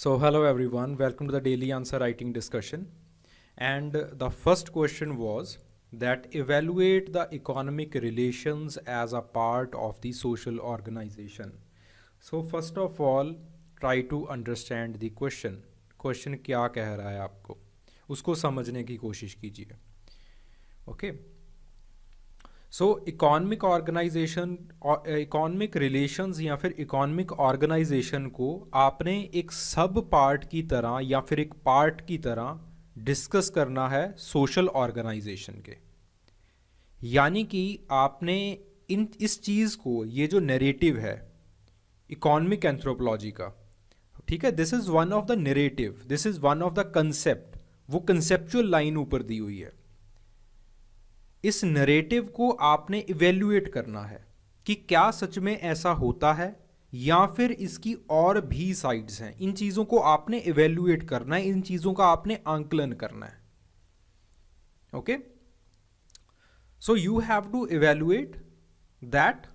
So hello everyone, welcome to the daily answer writing discussion. And the first question was that evaluate the economic relations as a part of the social organization. So first of all, try to understand the question. Question kya कह रहा hai apko? Usko samajne ki koshish kijiye. okay? So economic organization economic relations या फिर economic organization को आपने एक सब part की तरह या फिर एक पार्ट की तरह डिस्कस करना है सोशल ऑर्गेनाइजेशन के यानी कि आपने इन इस चीज़ को ये जो नेरेटिव है इकोनॉमिक एंथ्रोपोलॉजी का ठीक है this is one of the narrative this is one of the concept वो कंसेप्चुअल लाइन ऊपर दी हुई है इस नरेटिव को आपने इवेल्युएट करना है कि क्या सच में ऐसा होता है या फिर इसकी और भी साइड्स हैं इन चीज़ों को आपने इवेल्युएट करना है इन चीज़ों का आपने आंकलन करना है okay so you have to evaluate that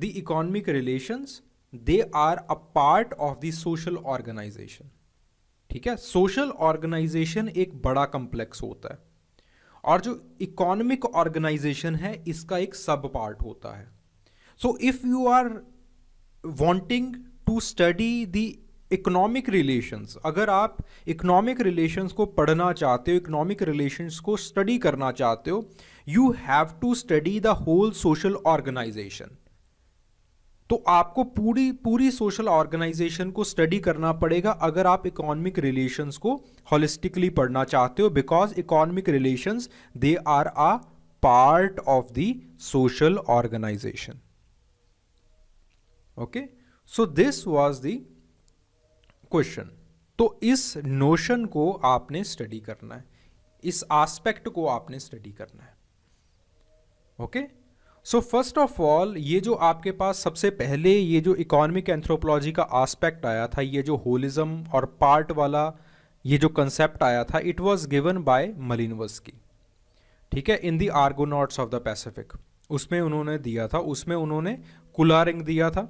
the economic relations they are a part of the social organisation ठीक है सोशल ऑर्गेनाइजेशन एक बड़ा कंप्लेक्स होता है और जो इकोनॉमिक ऑर्गेनाइजेशन है इसका एक सब पार्ट होता है so if you are wanting to study the economic relations अगर आप इकोनॉमिक रिलेशंस को पढ़ना चाहते हो इकोनॉमिक रिलेशंस को स्टडी करना चाहते हो you have to study the whole social organization तो आपको पूरी पूरी सोशल ऑर्गेनाइजेशन को स्टडी करना पड़ेगा अगर आप इकोनॉमिक रिलेशंस को हॉलिस्टिकली पढ़ना चाहते हो because economic relations they are a part of the social organization okay so this was the question तो इस नोशन को आपने स्टडी करना है इस एस्पेक्ट को आपने स्टडी करना है okay okay? So first of all ये जो आपके पास सबसे पहले ये जो इकोनॉमिक एंथ्रोपोलॉजी का आस्पेक्ट आया था ये जो होलिज्म और पार्ट वाला ये जो कंसेप्ट आया था it was given by Malinowski की ठीक है in the Argonauts of the Pacific उसमें उन्होंने दिया था उसमें उन्होंने कुलारिंग दिया था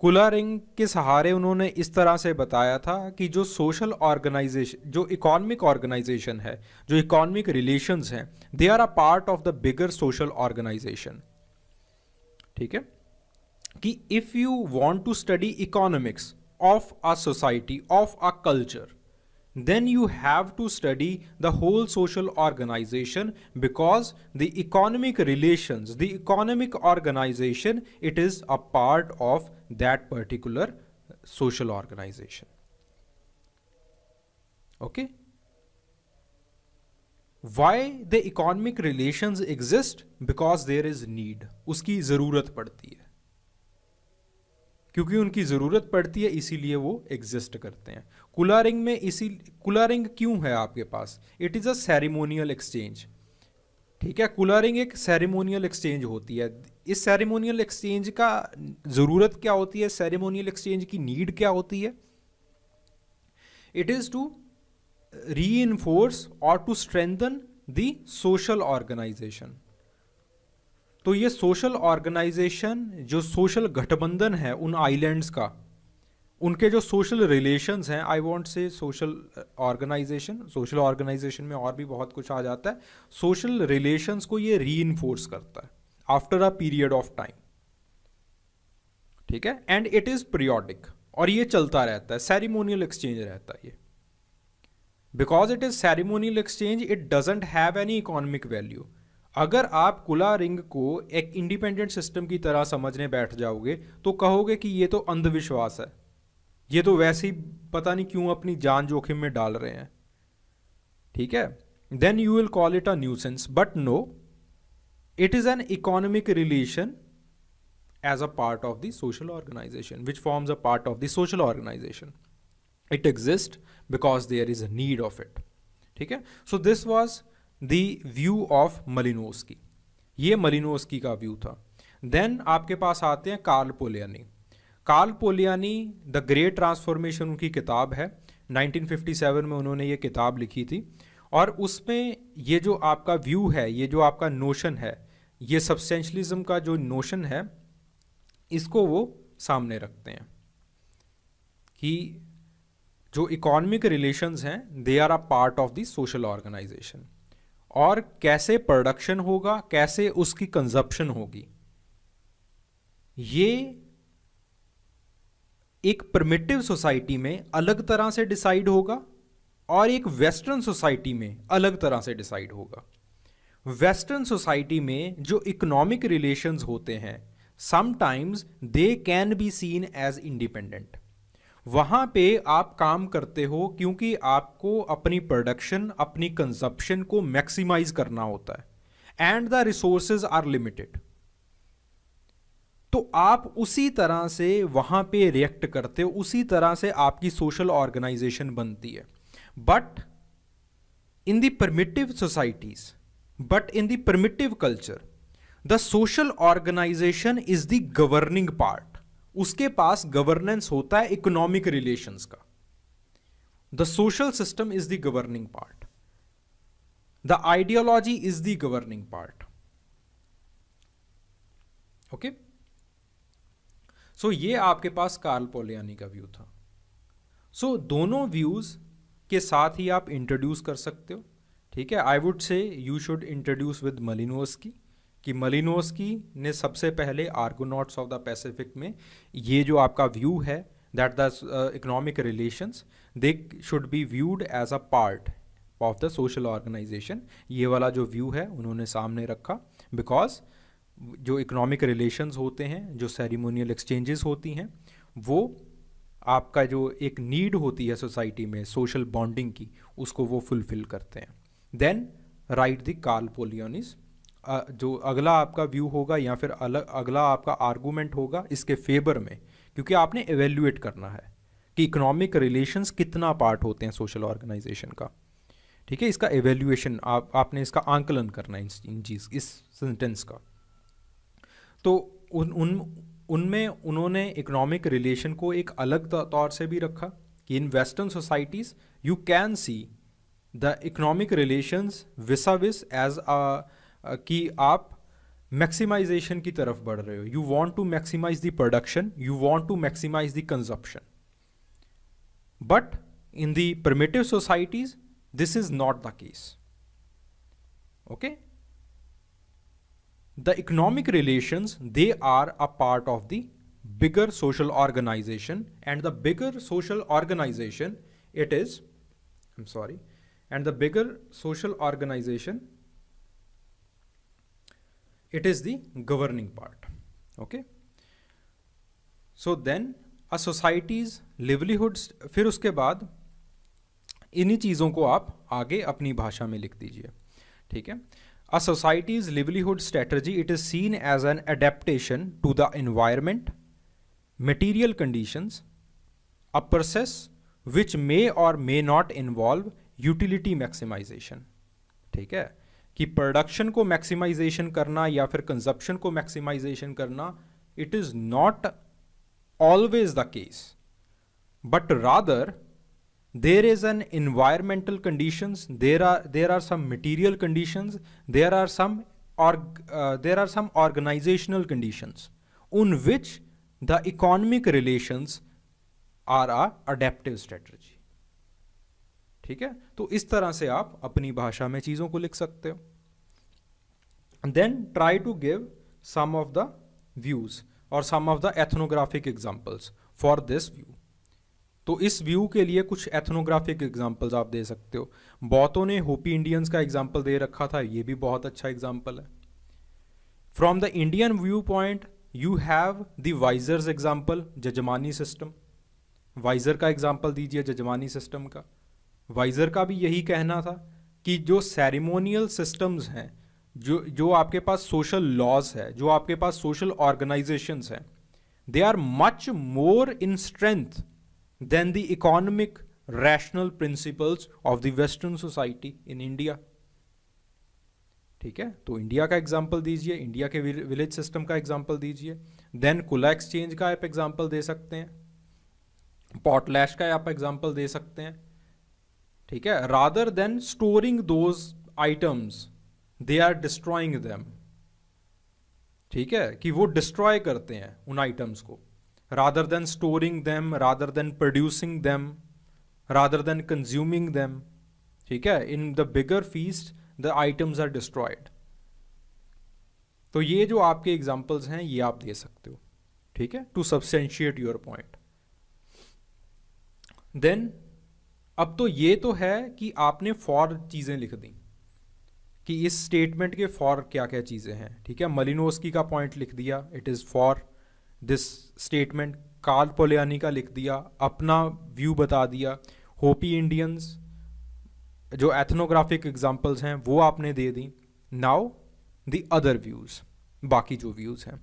कुलारिंग के सहारे उन्होंने इस तरह से बताया था कि जो सोशल ऑर्गेनाइजेशन जो इकोनॉमिक ऑर्गेनाइजेशन है जो इकोनॉमिक रिलेशंस हैं they are a part of the bigger social organisation ठीक है कि if you want to study economics of a society of a then you have to study the whole social organization because the economic relations the economic organization it is a part of that particular social organization okay why the economic relation exist because there is need उसकी ज़रूरत पड़ती है क्योंकि उनकी ज़रूरत पड़ती है इसीलिए वो एग्जिस्ट करते हैं कुलारिंग में इसी कुलारिंग क्यों है आपके पास it is a ceremonial exchange ठीक है कुलारिंग एक सेरेमोनियल एक्सचेंज होती है इस सेरेमोनियल एक्सचेंज का ज़रूरत क्या होती है सेरेमोनियल एक्सचेंज की नीड क्या होती है it is to reinforce or to strengthen the social organization तो ये सोशल ऑर्गेनाइजेशन जो सोशल गठबंधन है उन आइलैंड्स का उनके जो सोशल रिलेशंस हैं I want say social organization social organization में और भी बहुत कुछ आ जाता है सोशल रिलेशंस को ये री करता है after a period of time ठीक है एंड इट इज़ पीरियोडिक और ये चलता रहता है सेरिमोनियल एक्सचेंज रहता है ये because it is ceremonial exchange it doesn't have any economic value अगर आप कुला रिंग को एक इंडिपेंडेंट सिस्टम की तरह समझने बैठ जाओगे तो कहोगे कि ये तो अंधविश्वास है ये तो वैसे ही पता नहीं क्यों अपनी जान जोखिम में डाल रहे हैं ठीक है then you will call it a nuisance but no it is an economic relation as a part of the social organization which forms a part of the social organization it exist because there is a need of it ठीक है so this was the view of Malinowski ये Malinowski का view था then आपके पास आते हैं Karl Polanyi Karl Polanyi the Great Transformation उनकी किताब है 1957 में उन्होंने ये किताब लिखी थी और उसमें ये जो आपका व्यू है ये जो आपका नोशन है ये सब्सटेंशलिज्म का जो नोशन है इसको वो सामने रखते हैं कि जो इकोनॉमिक रिलेशंस हैं they are a part of the social organization और कैसे प्रोडक्शन होगा कैसे उसकी कंजप्शन होगी ये एक प्रमिटिव सोसाइटी में अलग तरह से डिसाइड होगा और एक वेस्टर्न सोसाइटी में अलग तरह से डिसाइड होगा वेस्टर्न सोसाइटी में जो इकोनॉमिक रिलेशंस होते हैं sometimes they can be seen as independent वहाँ पे आप काम करते हो क्योंकि आपको अपनी प्रोडक्शन अपनी कंजप्शन को मैक्सिमाइज करना होता है and the resources are limited तो आप उसी तरह से वहाँ पे रिएक्ट करते हो उसी तरह से आपकी सोशल ऑर्गेनाइजेशन बनती है but in the primitive societies but in the primitive culture the social organization is the governing part उसके पास गवर्नेंस होता है इकोनॉमिक रिलेशंस का the social system is the governing part the ideology is the governing part okay so ये आपके पास Karl Polanyi का view था सो so, दोनों व्यूज के साथ ही आप इंट्रोड्यूस कर सकते हो ठीक है I would say you should introduce with की कि मलिनोस्की ने सबसे पहले आर्गोनॉट्स ऑफ द पैसिफिक में ये जो आपका व्यू है that the economic relations they should be viewed as a part of the social organization ये वाला जो व्यू है उन्होंने सामने रखा बिकॉज जो इकोनॉमिक रिलेशंस होते हैं जो सेरिमोनियल एक्सचेंजेस होती हैं वो आपका जो एक नीड होती है सोसाइटी में सोशल बॉन्डिंग की उसको वो फुलफिल करते हैं then write the Karl Polanyi's जो अगला आपका व्यू होगा या फिर अलग अगला आपका आर्गूमेंट होगा इसके फेवर में क्योंकि आपने एवेल्यूएट करना है कि इकोनॉमिक रिलेशंस कितना पार्ट होते हैं सोशल ऑर्गेनाइजेशन का ठीक है इसका एवेल्यूएशन आप आपने इसका आंकलन करना है इन चीज़ इस सेंटेंस का तो उन उन उनमें उन्होंने इकोनॉमिक रिलेशन को एक अलग तौर से भी रखा कि in western societies you can see the economic relations vis-a-vis as a कि आप मैक्सिमाइजेशन की तरफ बढ़ रहे you want to maximize the the production you want to maximize the consumption in the primitive societies this is not the case okay the economic relations they are a part of the bigger social organization and the bigger social organization it is i'm sorry and the bigger social organization it is the governing part okay so then a society's livelihoods फिर उसके बाद इन्हीं चीजों को आप आगे अपनी भाषा में लिख दीजिए ठीक है a societies livelihood strategy it is seen as an adaptation to the environment material conditions a process which may or may not involve utility maximization ठीक है कि प्रोडक्शन को मैक्सिमाइजेशन करना या फिर कंजप्शन को मैक्सिमाइजेशन करना it is not always the case but rather there is an environmental condition there are there are some material condition there are some there are some organizational conditions उन which the economic relation are are adaptive strategy ठीक है तो इस तरह से आप अपनी भाषा में चीजों को लिख सकते हो then try to give some of the views और some of the ethnographic examples for this view तो इस व्यू के लिए कुछ एथनोग्राफिक एग्जाम्पल्स आप दे सकते हो बहुतों ने होपी इंडियंस का एग्जाम्पल दे रखा था ये भी बहुत अच्छा एग्जाम्पल है from the Indian view point you have the Wiser's example jajmani system Wiser का एग्जाम्पल दीजिए जजमानी सिस्टम का वाइजर का भी यही कहना था कि जो सेरेमोनियल सिस्टम्स हैं जो जो आपके पास सोशल लॉज है जो आपके पास सोशल ऑर्गेनाइजेशंस हैं they are much more in strength than the economic rational principles of the western society in India ठीक है तो इंडिया का एग्जाम्पल दीजिए इंडिया के विलेज सिस्टम का एग्जाम्पल दीजिए देन कुला एक्सचेंज का आप एग्जाम्पल दे सकते हैं पॉटलैश का आप एग्जाम्पल दे सकते हैं ठीक है rather than storing those items they are destroying them ठीक है कि वो डिस्ट्रॉय करते हैं उन आइटम्स को rather than storing them rather than producing them rather than consuming them ठीक है in the bigger feast the items are destroyed तो ये जो आपके एग्जाम्पल्स हैं ये आप दे सकते हो ठीक है to substantiate your point then अब तो ये तो है कि आपने फॉर चीज़ें लिख दी कि इस स्टेटमेंट के फॉर क्या क्या चीज़ें हैं ठीक है मलिनोस्की का पॉइंट लिख दिया it is for this statement Karl Polanyi का लिख दिया अपना व्यू बता दिया होपी इंडियंस जो एथनोग्राफिक एग्जाम्पल्स हैं वो आपने दे दी नाउ द अदर व्यूज़ बाकी जो व्यूज़ हैं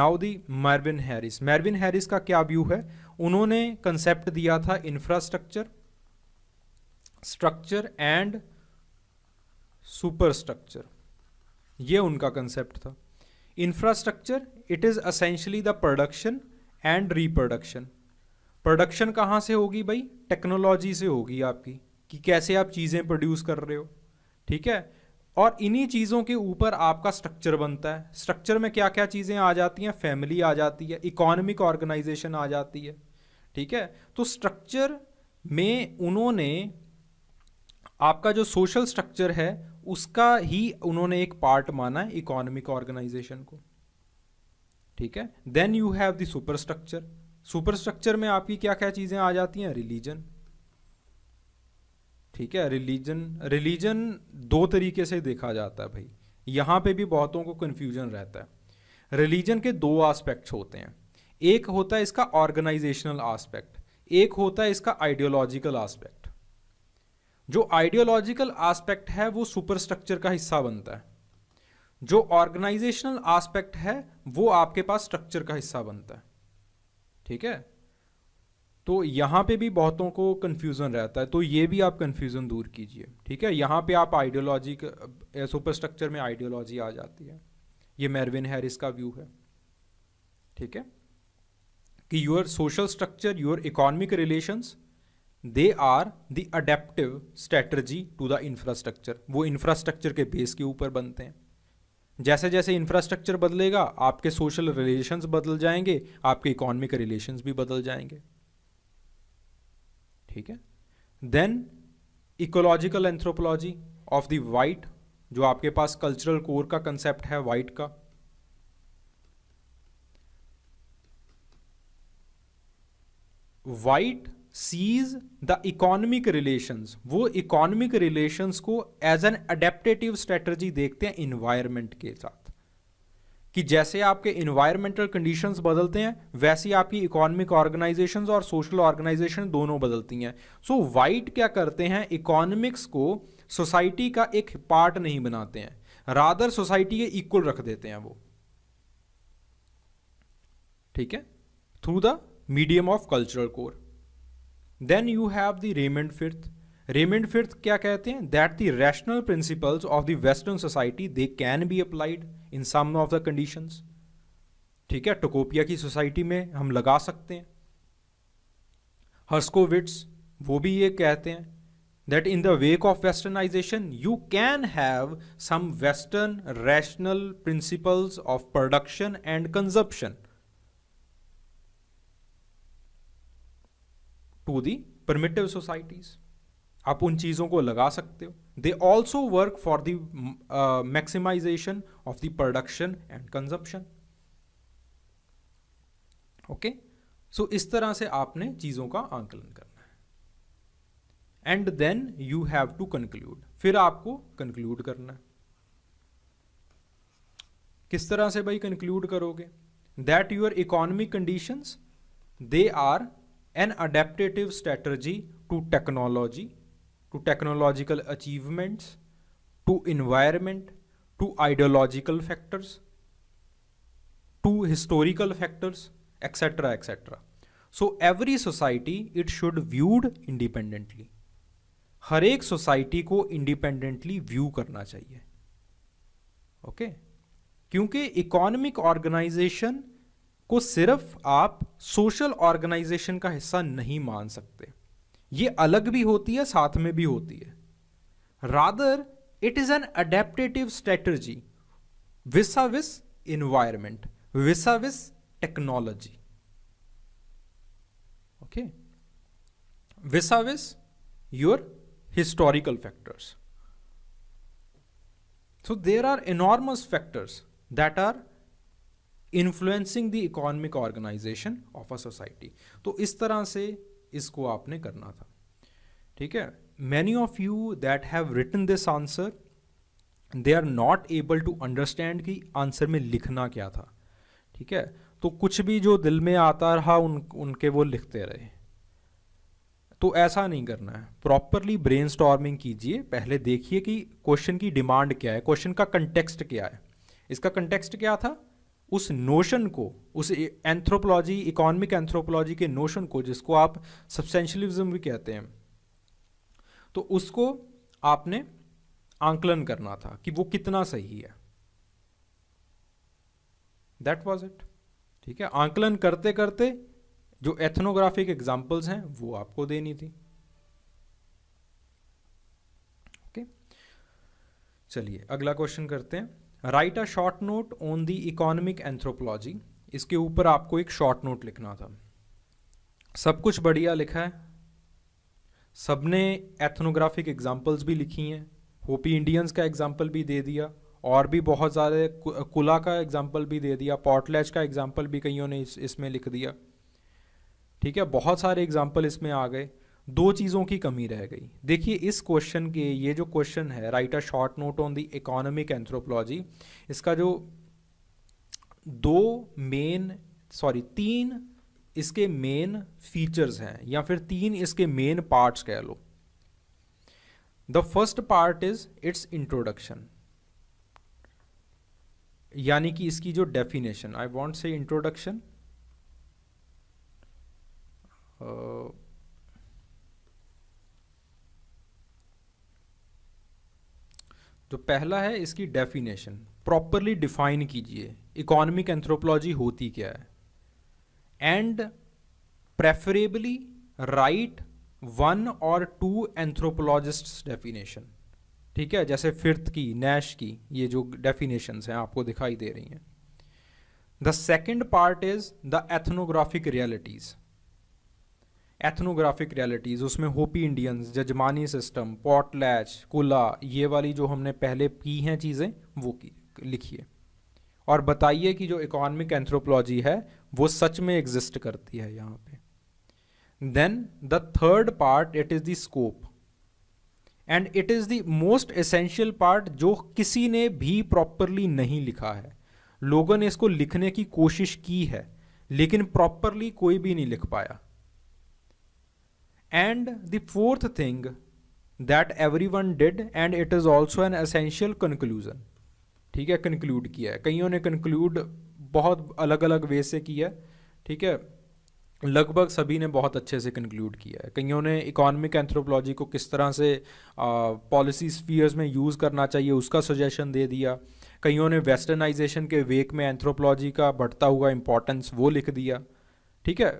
now the Marvin Harris Marvin Harris का क्या व्यू है उन्होंने कंसेप्ट दिया था इंफ्रास्ट्रक्चर स्ट्रक्चर एंड स्ट्रक्चर ये उनका कंसेप्ट था infrastructure it is essentially the production and reproduction production कहाँ से होगी भाई टेक्नोलॉजी से होगी आपकी कि कैसे आप चीज़ें प्रोड्यूस कर रहे हो ठीक है और इन्हीं चीज़ों के ऊपर आपका स्ट्रक्चर बनता है स्ट्रक्चर में क्या क्या चीज़ें आ जाती हैं फैमिली आ जाती है इकोनॉमिक ऑर्गेनाइजेशन आ जाती है ठीक है तो स्ट्रक्चर में उन्होंने आपका जो सोशल स्ट्रक्चर है उसका ही उन्होंने एक पार्ट माना है इकोनॉमिक ऑर्गेनाइजेशन को ठीक है then you have the superstructure superstructure में आपकी क्या क्या चीज़ें आ जाती हैं रिलीजन ठीक है रिलीजन रिलीजन दो तरीके से देखा जाता है भाई यहां पे भी बहुतों को कंफ्यूजन रहता है रिलीजन के दो आस्पेक्ट्स होते हैं एक होता है इसका ऑर्गेनाइजेशनल आस्पेक्ट एक होता है इसका आइडियोलॉजिकल आस्पेक्ट जो आइडियोलॉजिकल एस्पेक्ट है वो सुपरस्ट्रक्चर का हिस्सा बनता है जो ऑर्गेनाइजेशनल एस्पेक्ट है वो आपके पास स्ट्रक्चर का हिस्सा बनता है ठीक है तो यहां पे भी बहुतों को कंफ्यूजन रहता है तो ये भी आप कंफ्यूजन दूर कीजिए ठीक है यहां पे आप आइडियोलॉजी सुपर स्ट्रक्चर में आइडियोलॉजी आ जाती है ये मेरविन हैरिस का व्यू है ठीक है कि your social structure your economic relations they are the adaptive strategy to the infrastructure वो इंफ्रास्ट्रक्चर के बेस के ऊपर बनते हैं जैसे जैसे इंफ्रास्ट्रक्चर बदलेगा आपके सोशल रिलेशंस बदल जाएंगे आपके इकोनॉमिक रिलेशंस भी बदल जाएंगे ठीक है देन ecological anthropology of the White जो आपके पास कल्चरल कोर का कंसेप्ट है वाइट का White sees the economic relations वो इकोनॉमिक रिलेशंस को एज एन अडेप्टेटिव स्ट्रेटजी देखते हैं इन्वायरमेंट के साथ कि जैसे आपके इन्वायरमेंटल कंडीशंस बदलते हैं वैसी आपकी इकोनॉमिक ऑर्गेनाइजेशंस और सोशल ऑर्गेनाइजेशन दोनों बदलती हैं सो so, वाइट क्या करते हैं इकोनॉमिक्स को सोसाइटी का एक पार्ट नहीं बनाते हैं रादर सोसाइटी के इक्वल रख देते हैं वो ठीक है through the medium of cultural core then you have the Raymond Firth Raymond Firth क्या कहते हैं that the rational principles of the western society they can be applied in some of the conditions ठीक है टोकोपिया की society में हम लगा सकते हैं हर्स्कोविट्स वो भी ये कहते हैं that in the wake of westernization you can have some western rational principles of production and consumption to the primitive societies आप उन चीज़ों को लगा सकते हो they also work for the maximization of the production and consumption okay so इस तरह से आपने चीज़ों का आंकलन करना है and then you have to conclude फिर आपको कंक्लूड करना है किस तरह से भाई कंक्लूड करोगे that your economic conditions they are an adaptive strategy to technology to technological achievements to environment to ideological factors to historical factors etcetera etcetera so every society it should viewed independently हर एक सोसाइटी को independently view करना चाहिए okay okay? क्योंकि economic organization को सिर्फ आप सोशल ऑर्गेनाइजेशन का हिस्सा नहीं मान सकते ये अलग भी होती है साथ में भी होती है rather it is an adaptive strategy vis-a-vis environment vis-a-vis technology okay vis-a-vis your historical factors so there are enormous factors that are influencing the economic organization of a society तो इस तरह से इसको आपने करना था ठीक है many of you that have written this answer they are not able to understand कि आंसर में लिखना क्या था ठीक है तो कुछ भी जो दिल में आता रहा उन उनके वो लिखते रहे तो ऐसा नहीं करना है प्रॉपरली ब्रेन कीजिए पहले देखिए कि क्वेश्चन की डिमांड क्या है क्वेश्चन का कंटेक्स्ट क्या है इसका कंटेक्स्ट क्या था उस नोशन को उस एंथ्रोपोलॉजी इकोनॉमिक एंथ्रोपोलॉजी के नोशन को जिसको आप सब्सेंशलिज्म भी कहते हैं तो उसको आपने आंकलन करना था कि वो कितना सही है दैट वॉज इट ठीक है आंकलन करते करते जो एथनोग्राफिक एग्जाम्पल्स हैं वो आपको देनी थी ओके okay? चलिए अगला क्वेश्चन करते हैं write a short note on the economic anthropology इसके ऊपर आपको एक शॉर्ट नोट लिखना था सब कुछ बढ़िया लिखा है सबने एथनोग्राफिक एग्जाम्पल्स भी लिखी हैं होपी इंडियंस का एग्जाम्पल भी दे दिया और भी बहुत सारे कुला का एग्जाम्पल भी दे दिया पॉटलैच का एग्जाम्पल भी कईयों ने इस इसमें लिख दिया ठीक है बहुत सारे एग्जाम्पल इसमें आ गए दो चीज़ों की कमी रह गई देखिए इस क्वेश्चन के ये जो क्वेश्चन है write a short note on the economic anthropology इसका जो दो मेन सॉरी तीन इसके मेन फीचर्स हैं या फिर तीन इसके मेन पार्ट्स कह लो the first part is its introduction यानी कि इसकी जो definition I want say introduction तो पहला है इसकी डेफिनेशन प्रॉपरली डिफाइन कीजिए इकोनॉमिक एंथ्रोपोलॉजी होती क्या है एंड प्रेफरेबली राइट वन और टू एंथ्रोपोलॉजिस्ट डेफिनेशन ठीक है जैसे फिर्थ की नैश की ये जो डेफिनेशंस हैं आपको दिखाई दे रही हैं the second part is the ethnographic realities ethnographic realities उसमें होपी इंडियंस जजमानी सिस्टम पॉटलैच कुला ये वाली जो हमने पहले की हैं चीज़ें वो की लिखिए और बताइए कि जो इकोनॉमिक एंथ्रोपोलॉजी है वो सच में एग्जिस्ट करती है यहाँ पे then the third part it is the scope and it is the most essential part जो किसी ने भी प्रॉपरली नहीं लिखा है लोगों ने इसको लिखने की कोशिश की है लेकिन प्रॉपरली कोई भी नहीं लिख पाया and the fourth thing that everyone did and it is also an essential conclusion ठीक है कंक्लूड किया है कईयों ने कंक्लूड बहुत अलग अलग वे से किया है ठीक है लगभग सभी ने बहुत अच्छे से कंक्लूड किया है कईयों ने इकोनॉमिक एंथ्रोपोलॉजी को किस तरह से पॉलिसी स्पीयर्स में यूज़ करना चाहिए उसका सजेशन दे दिया कईयों ने वेस्टर्नाइजेशन के वेक में एंथ्रोपोलॉजी का बढ़ता हुआ इम्पोर्टेंस वो लिख दिया ठीक है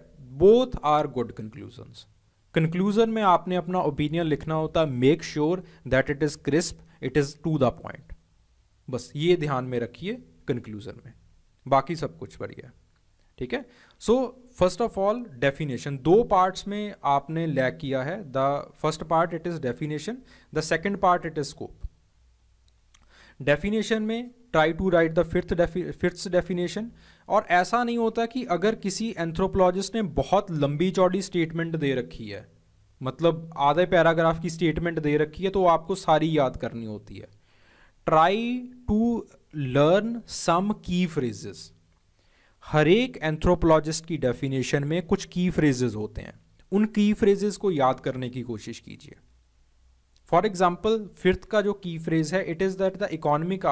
both are good conclusions conclusion में आपने अपना ओपिनियन लिखना होता है make sure that it is crisp it is to the point बस ये ध्यान में रखिए कंक्लूजन में बाकी सब कुछ बढ़िया ठीक है so first of all definition दो पार्ट्स में आपने लैक किया है the first part it is definition the second part it is scope definition में try to write the Firth Firth definition और ऐसा नहीं होता कि अगर किसी एंथ्रोपोलॉजिस्ट ने बहुत लंबी चौड़ी स्टेटमेंट दे रखी है मतलब आधे पैराग्राफ की स्टेटमेंट दे रखी है तो आपको सारी याद करनी होती है ट्राई टू लर्न सम की फ्रेजेस हर एक एंथ्रोपोलॉजिस्ट की डेफिनेशन में कुछ की फ्रेजेस होते हैं उन की फ्रेजेस को याद करने की कोशिश कीजिए फॉर एग्जाम्पल फिफ्थ का जो की फ्रेज है it is that the economic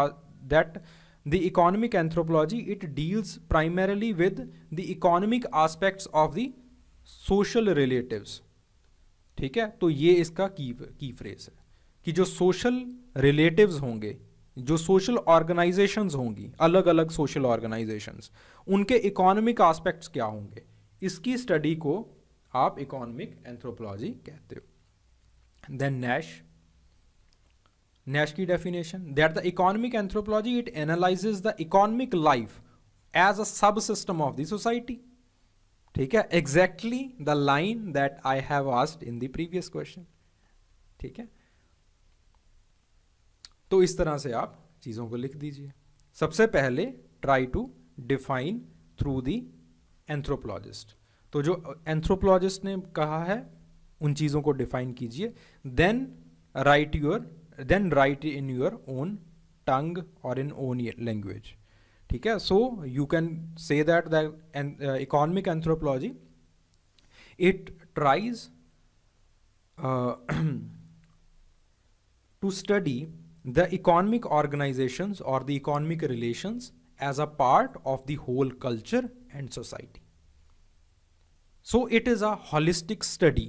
that the economic anthropology it deals primarily with the economic aspects of the social relatives ठीक है तो ये इसका की की फ्रेज है कि जो सोशल रिलेटिव्स होंगे जो सोशल ऑर्गेनाइजेशंस होंगी अलग अलग सोशल ऑर्गेनाइजेशंस उनके इकोनॉमिक आस्पेक्ट्स क्या होंगे इसकी स्टडी को आप इकोनॉमिक एंथ्रोपोलॉजी कहते हो देन नैश नैश की definition that the economic anthropology it analyzes the economic life as a subsystem of the society ठीक है exactly the line that I have asked in the previous question ठीक है तो इस तरह से आप चीजों को लिख दीजिए सबसे पहले try to define through the anthropologist तो जो एंथ्रोपोलॉजिस्ट ने कहा है उन चीजों को डिफाइन कीजिए then write your then write in your own tongue or in own language ठीक है so you can say that that economic anthropology it tries to the economic organizations or the economic relations as a part of the whole culture and society. So it is a holistic study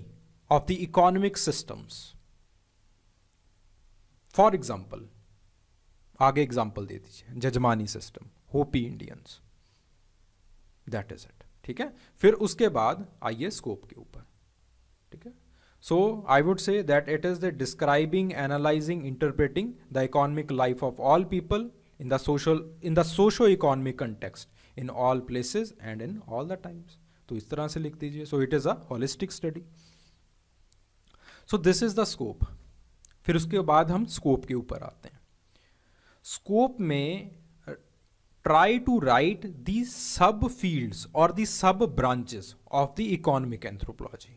of the economic systems. For example आगे example दे दीजिए jajmani system Hopi Indians that is it ठीक है फिर उसके बाद आइए scope के ऊपर ठीक है so I would say that it is the describing analyzing interpreting the economic life of all people in the social in the socio economic context in all places and in all the times तो इस तरह से लिख दीजिए so it is a holistic study so this is the scope फिर उसके बाद हम स्कोप के ऊपर आते हैं स्कोप में try to write the subfields or the sub branches of the economic anthropology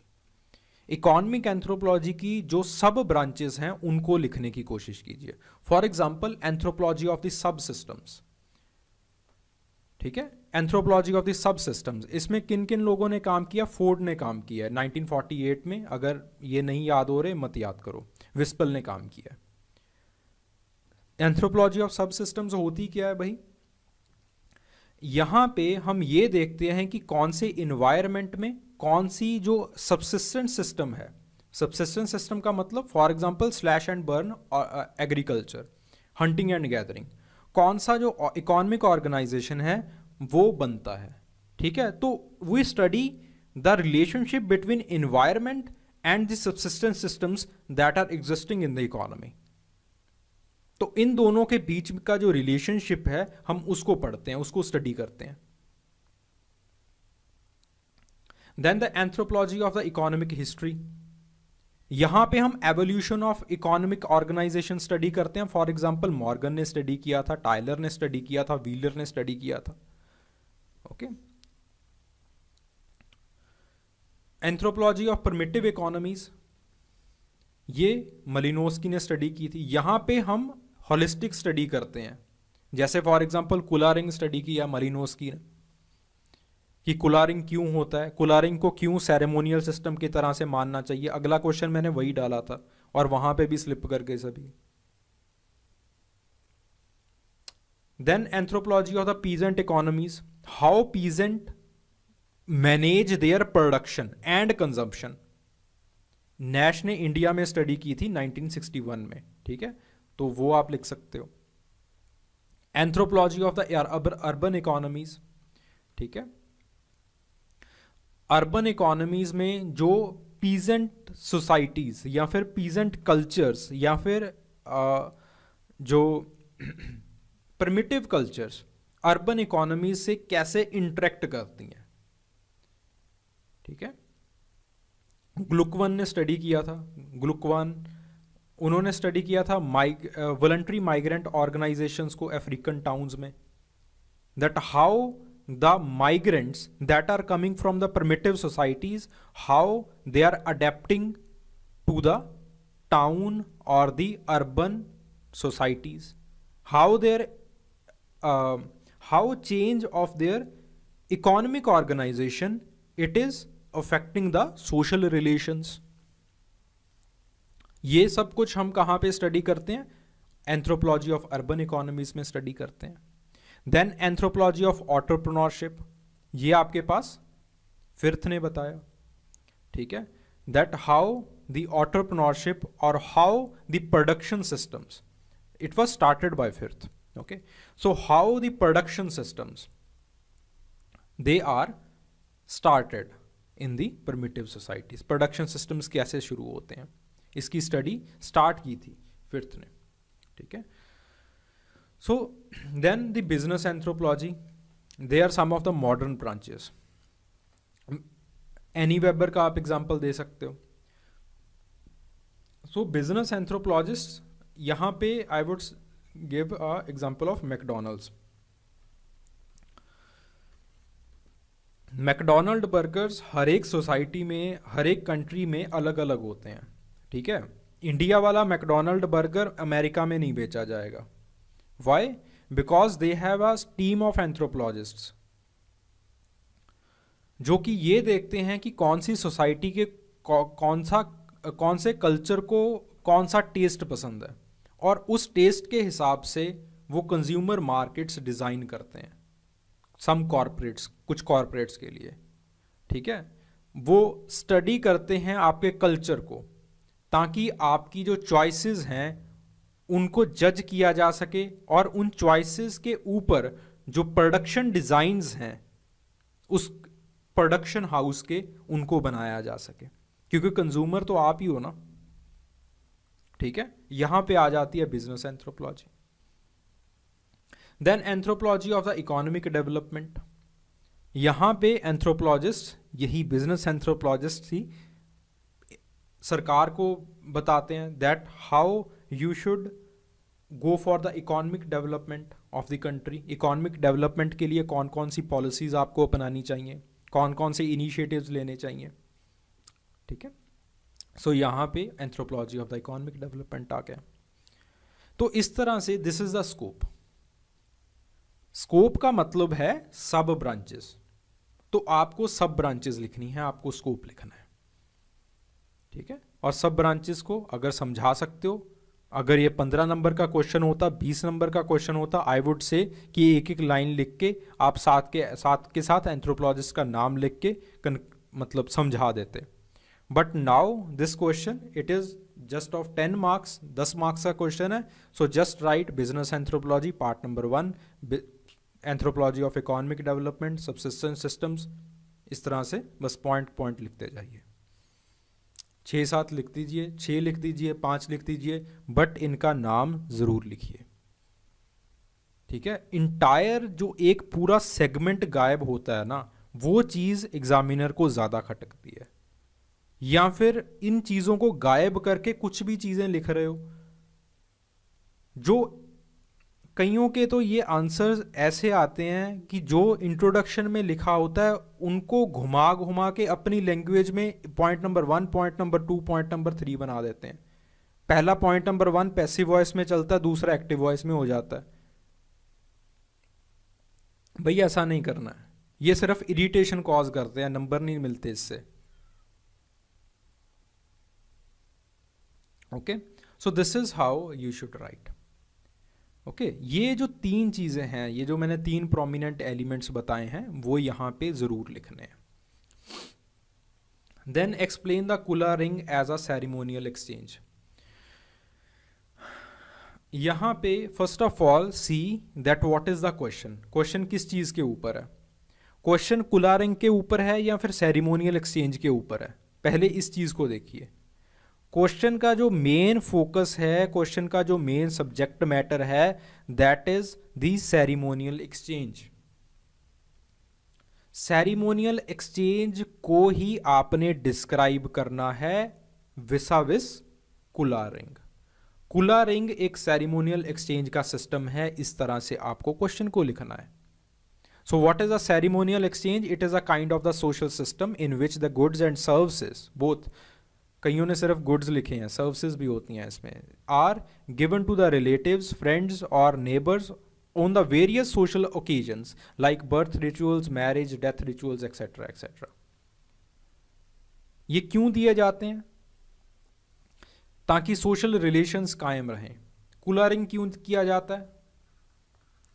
economic anthropology की जो सब ब्रांचेस हैं उनको लिखने की कोशिश कीजिए for example anthropology of the subsystems ठीक है anthropology of the subsystems इसमें किन किन लोगों ने काम किया फोर्ड ने काम किया 1948 में अगर ये नहीं याद हो रहे मत याद करो विस्पल ने काम किया एंथ्रोपोलॉजी ऑफ सब सिस्टम्स होती क्या है भाई यहां पे हम ये देखते हैं कि कौन से इन्वायरमेंट में कौन सी जो सबसिस्टेंट सिस्टम है सबसिस्टेंट सिस्टम का मतलब for example slash and burn agriculture hunting and gathering कौन सा जो इकोनॉमिक ऑर्गेनाइजेशन है वो बनता है ठीक है तो we study the relationship between environment and the subsistence systems that are existing in the economy तो इन दोनों के बीच का जो रिलेशनशिप है हम उसको पढ़ते हैं उसको स्टडी करते हैं then the anthropology of the economic history यहां पे हम evolution of economic organization study करते हैं फॉर एग्जांपल मॉर्गन ने स्टडी किया था टाइलर ने स्टडी किया था व्हीलर ने स्टडी किया था okay okay? Anthropology of primitive economies ये मलिनोस्की ने स्टडी की थी यहाँ पे हम हॉलिस्टिक स्टडी करते हैं जैसे फॉर एग्जांपल कुलारिंग स्टडी की या मलिनोस्की ने कि कुलारिंग क्यों होता है कुलारिंग को क्यों सेरेमोनियल सिस्टम की तरह से मानना चाहिए अगला क्वेश्चन मैंने वही डाला था और वहां पे भी स्लिप कर गए सभी then anthropology of the peasant economies how peasant manage their production and consumption Nash ने इंडिया में स्टडी की थी 1961 में ठीक है तो वो आप लिख सकते हो anthropology of the urban economies ठीक है अर्बन इकोनॉमीज में जो पीजेंट सोसाइटीज या फिर पीजेंट कल्चर्स या फिर आ, जो प्रमिटिव कल्चर्स अर्बन इकोनॉमीज से कैसे इंटरेक्ट करती हैं ठीक है ग्लुकवन ने स्टडी किया था ग्लुकवन उन्होंने स्टडी किया था माइग वलंट्री माइग्रेंट ऑर्गेनाइजेशन को अफ्रीकन टाउन्स में that how the migrants that are coming from the primitive societies how they are adapting to the town और the urban societies how their how change of their economic organization it is affecting the social relations ये सब कुछ हम कहाँ पे study करते हैं anthropology of urban economies में स्टडी करते हैं देन एंथ्रोपोलॉजी ऑफ ऑटरप्रनोरशिप ये आपके पास फिर्थ ने बताया ठीक है दैट हाउ द ऑटरप्रनोरशिप और how the production systems it was started by Firth okay so how the production systems they are started in the primitive societies production systems कैसे शुरू होते हैं इसकी स्टडी स्टार्ट की थी फिफ्थ ने ठीक है so then the business anthropology they are some of the modern branches any Weber का आप एग्जाम्पल दे सकते हो सो बिजनेस एंथ्रोपोलॉजिस्ट यहाँ पे I would give example of McDonald's McDonald burgers हर एक सोसाइटी में हर एक कंट्री में अलग अलग होते हैं ठीक है इंडिया वाला मैकडोनल्ड बर्गर अमेरिका में नहीं बेचा जाएगा why because they have a team of anthropologists जो कि ये देखते हैं कि कौन सी सोसाइटी के कौन सा कौन से कल्चर को कौन सा टेस्ट पसंद है और उस टेस्ट के हिसाब से वो कंज्यूमर मार्केट्स डिज़ाइन करते हैं सम कॉरपोरेट्स कुछ कॉरपोरेट्स के लिए ठीक है वो स्टडी करते हैं आपके कल्चर को ताकि आपकी जो चॉइसेस हैं उनको जज किया जा सके और उन चॉइसेस के ऊपर जो प्रोडक्शन डिज़ाइंस हैं उस प्रोडक्शन हाउस के उनको बनाया जा सके क्योंकि कंज्यूमर तो आप ही हो ना ठीक है यहां पे आ जाती है business anthropology then anthropology of the economic development यहाँ पे एंथ्रोपोलॉजिस्ट यही बिजनेस एंथ्रोपोलॉजिस्ट थी सरकार को बताते हैं that how you should go for the economic development of the country economic development के लिए कौन कौन सी पॉलिसीज़ आपको अपनानी चाहिए कौन कौन से इनिशिएटिव्स लेने चाहिए ठीक है सो so, यहाँ पे anthropology of the economic development आ गया तो इस तरह से this is the scope scope का मतलब है सब ब्रांचेस तो आपको सब ब्रांचेस लिखनी है आपको स्कोप लिखना है ठीक है और सब ब्रांचेस को अगर समझा सकते हो अगर ये पंद्रह नंबर का क्वेश्चन होता बीस नंबर का क्वेश्चन होता आई वुड से कि एक एक लाइन लिख के आप साथ के साथ के साथ एंथ्रोपोलॉजिस्ट का नाम लिख के कन, मतलब समझा देते but now this question it is just of ten marks दस मार्क्स का क्वेश्चन है so just write business anthropology part number one anthropology of economic development subsistence systems इस तरह से बस पॉइंट पॉइंट लिखते जाइए छः सात लिख दीजिए छः लिख दीजिए पाँच लिख दीजिए बट इनका नाम ज़रूर लिखिए ठीक है इंटायर जो एक पूरा सेगमेंट गायब होता है ना वो चीज़ एग्जामिनर को ज़्यादा खटकती है या फिर इन चीज़ों को गायब करके कुछ भी चीज़ें लिख रहे हो जो कईयों के तो ये आंसर्स ऐसे आते हैं कि जो इंट्रोडक्शन में लिखा होता है उनको घुमा घुमा के अपनी लैंग्वेज में point number one point number two point number three बना देते हैं पहला point number one passive voice में चलता है दूसरा एक्टिव वॉइस में हो जाता है भाई ऐसा नहीं करना है ये सिर्फ इरिटेशन कॉज करते हैं नंबर नहीं मिलते इससे okay so this is how you should write okay ये जो तीन चीज़ें हैं ये जो मैंने तीन प्रोमिनेंट एलिमेंट्स बताए हैं वो यहाँ पे ज़रूर लिखने हैं then explain the kula ring as a ceremonial exchange यहाँ पे first of all see that what is the question question किस चीज़ के ऊपर है क्वेश्चन कुला रिंग के ऊपर है या फिर सेरिमोनियल एक्सचेंज के ऊपर है पहले इस चीज़ को देखिए क्वेश्चन का जो मेन फोकस है क्वेश्चन का जो मेन सब्जेक्ट मैटर है that is the ceremonial exchange ceremonial exchange को ही आपने डिस्क्राइब करना है विसाविस कुला रिंग कुला रिंग एक सेरिमोनियल एक्सचेंज का सिस्टम है इस तरह से आपको क्वेश्चन को लिखना है so what is a ceremonial exchange it is a kind of the social system in which the goods and services both कईयों ने सिर्फ गुड्स लिखे हैं सर्विसेज भी होती हैं इसमें are given to the relatives friends और neighbours on the various social occasions like birth rituals marriage death rituals etcetera etcetera ये क्यों दिए जाते हैं ताकि सोशल रिलेशंस कायम रहें कूलरिंग क्यों किया जाता है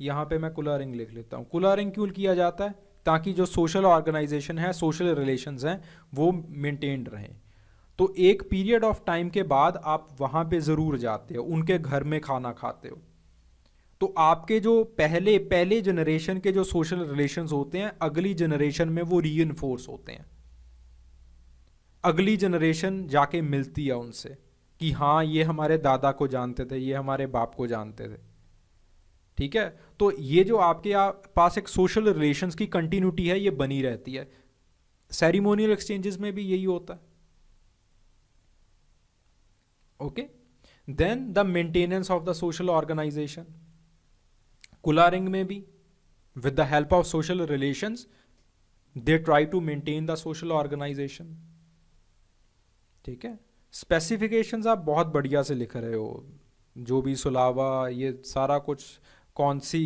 यहाँ पे मैं कूलरिंग लिख लेता हूँ कूलरिंग क्यों किया जाता है ताकि जो सोशल ऑर्गेनाइजेशन है सोशल रिलेशंस हैं वो मेंटेन्ड रहें तो एक पीरियड ऑफ टाइम के बाद आप वहां पे ज़रूर जाते हो उनके घर में खाना खाते हो तो आपके जो पहले पहले जनरेशन के जो सोशल रिलेशन होते हैं अगली जनरेशन में वो री होते हैं अगली जनरेशन जाके मिलती है उनसे कि हाँ ये हमारे दादा को जानते थे ये हमारे बाप को जानते थे ठीक है तो ये जो आपके आप पास एक सोशल रिलेशंस की कंटिन्यूटी है ये बनी रहती है सेरिमोनियल एक्सचेंजेस में भी यही होता है okay then the maintenance of the social organisation kula ring में भी with the help of social relations they try to maintain the social organisation ठीक है स्पेसिफिकेशन आप बहुत बढ़िया से लिख रहे हो जो भी सुलावा ये सारा कुछ कौन सी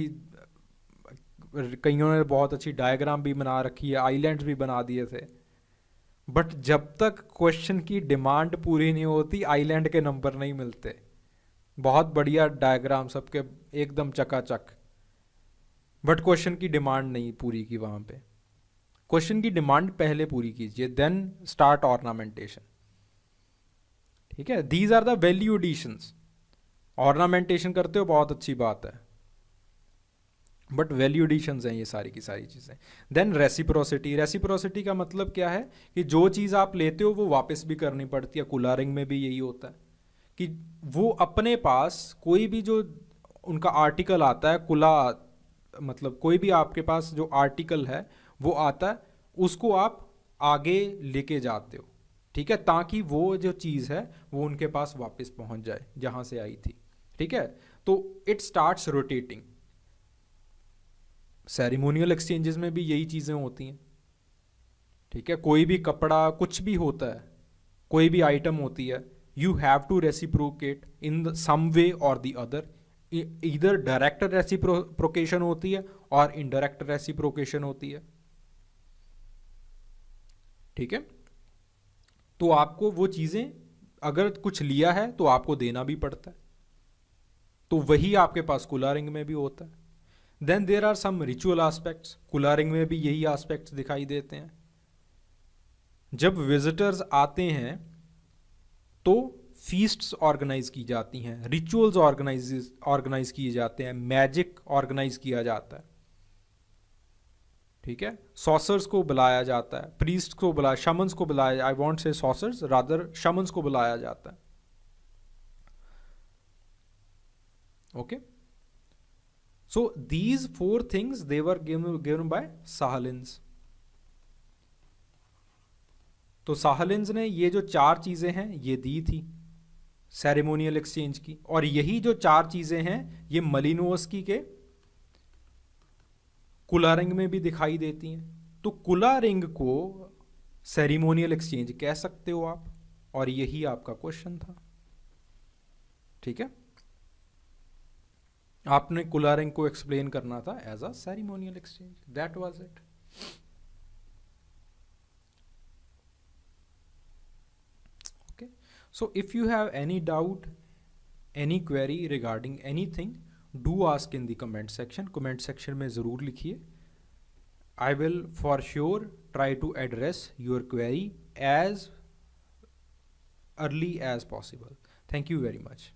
कईयों ने बहुत अच्छी डायग्राम भी बना रखी है आइलैंड्स भी बना दिए थे बट जब तक क्वेश्चन की डिमांड पूरी नहीं होती आइलैंड के नंबर नहीं मिलते बहुत बढ़िया डायग्राम सबके एकदम चकाचक बट क्वेश्चन की डिमांड नहीं पूरी की वहाँ पे क्वेश्चन की डिमांड पहले पूरी कीजिए देन स्टार्ट ऑर्नामेंटेशन ठीक है these are the value additions ornamentation करते हो बहुत अच्छी बात है बट वैल्यू एडिशन हैं ये सारी की सारी चीज़ें देन रेसिप्रोसिटी रेसिप्रोसिटी का मतलब क्या है कि जो चीज़ आप लेते हो वो वापस भी करनी पड़ती है कूलरिंग में भी यही होता है कि वो अपने पास कोई भी जो उनका आर्टिकल आता है कुला मतलब कोई भी आपके पास जो आर्टिकल है वो आता है उसको आप आगे लेके जाते हो ठीक है ताकि वो जो चीज़ है वो उनके पास वापस पहुंच जाए जहाँ से आई थी ठीक है तो it starts rotating ceremonial exchanges में भी यही चीज़ें होती हैं ठीक है कोई भी कपड़ा कुछ भी होता है कोई भी आइटम होती है you have to reciprocate in the some way और द अदर इधर डायरेक्ट रेसिप्रोकेशन होती है और इनडायरेक्ट रेसिप्रोकेशन होती है ठीक है तो आपको वो चीज़ें अगर कुछ लिया है तो आपको देना भी पड़ता है तो वही आपके पास कुलारिंग में भी होता है then there are some ritual aspects kula ring में भी यही आस्पेक्ट्स दिखाई देते हैं जब विजिटर्स आते हैं तो फीस्ट ऑर्गेनाइज की जाती हैं रिचुअल्स ऑर्गेनाइज ऑर्गेनाइज किए जाते हैं मैजिक ऑर्गेनाइज किया जाता है ठीक है सॉसर्स को बुलाया जाता है प्रीस्ट को बुलाया शमन्स को बुलाया I want say sorcerers rather shamans को बुलाया जाता है okay okay? So these four things they were given, given by Sahalins. तो साहलिन्स ने ये जो चार चीज़ें हैं ये दी थी सेरेमोनियल एक्सचेंज की और यही जो चार चीज़ें हैं ये मलिनोस्की के कुला रिंग में भी दिखाई देती हैं तो कुला रिंग को सेरेमोनियल एक्सचेंज कह सकते हो आप और यही आपका क्वेश्चन था ठीक है आपने कुलारिंग को एक्सप्लेन करना था as a ceremonial exchange that was it okay so if you have any doubt any query regarding any thing do ask in the comment section comment section में ज़रूर लिखिए I will for sure try to address your query as early as possible thank you very much